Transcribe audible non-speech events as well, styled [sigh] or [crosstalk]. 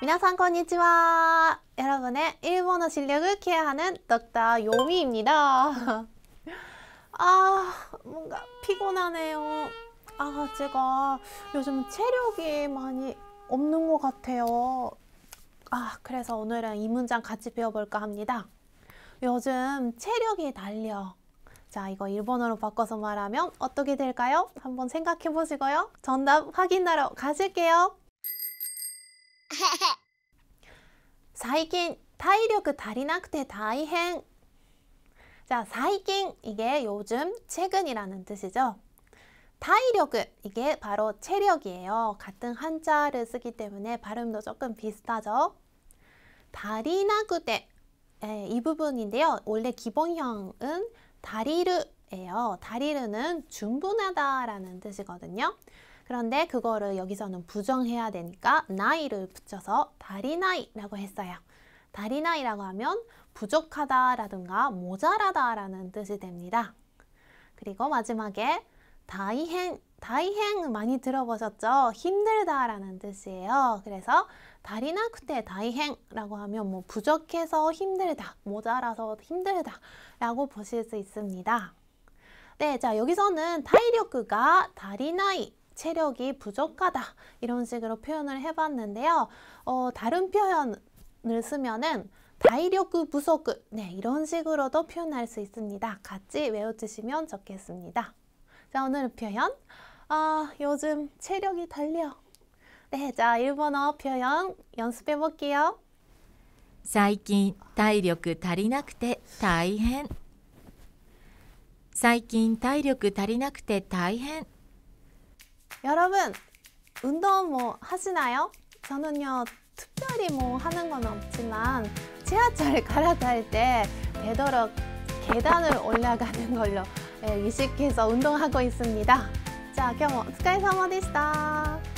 皆さんこんにちは. 여러분의 일본어 실력을 케어하는 덕다 요미입니다. [laughs] 아, 뭔가 피곤하네요. 아, 제가 요즘 체력이 많이 없는 것 같아요. 아, 그래서 오늘은 이 문장 같이 배워볼까 합니다. 요즘 체력이 달려. 자, 이거 일본어로 바꿔서 말하면 어떻게 될까요? 한번 생각해 보시고요. 정답 확인하러 가실게요. 最近体力足りなくて大変자 그 사이긴 이게 요즘 최근이라는 뜻이죠 타이 그 이게 바로 체력이에요 같은 한자를 쓰기 때문에 발음도 조금 비슷하죠 다리나구데 예, 이 부분인데요 원래 기본형은 다리르예요 다리르는 충분하다 라는 뜻이거든요 그런데 그거를 여기서는 부정해야 되니까 나이를 붙여서 다리나이라고 했어요. 다리나이라고 하면 부족하다라든가 모자라다라는 뜻이 됩니다. 그리고 마지막에 다이행, 다이행 많이 들어보셨죠? 힘들다라는 뜻이에요. 그래서 다리나쿠때 다이행라고 하면 뭐 부족해서 힘들다, 모자라서 힘들다라고 보실 수 있습니다. 네, 자 여기서는 타이력가 다리나이 체력이 부족하다 이런 식으로 표현을 해봤는데요. 어, 다른 표현을 쓰면은 다이력부석네 이런 식으로도 표현할 수 있습니다. 같이 외워주시면 좋겠습니다. 자 오늘 표현 아 요즘 체력이 달려 네, 자 일본어 표현 연습해 볼게요. 最近体力足りなくて大変最近体力足りなくて大変 여러분 운동 뭐 하시나요? 저는요 특별히 뭐 하는 건 없지만 지하철 [laughs] 갈아탈 때 되도록 계단을 올라가는 걸로 예, 의식해서 운동하고 있습니다. 자, 今日もお疲れ様でした。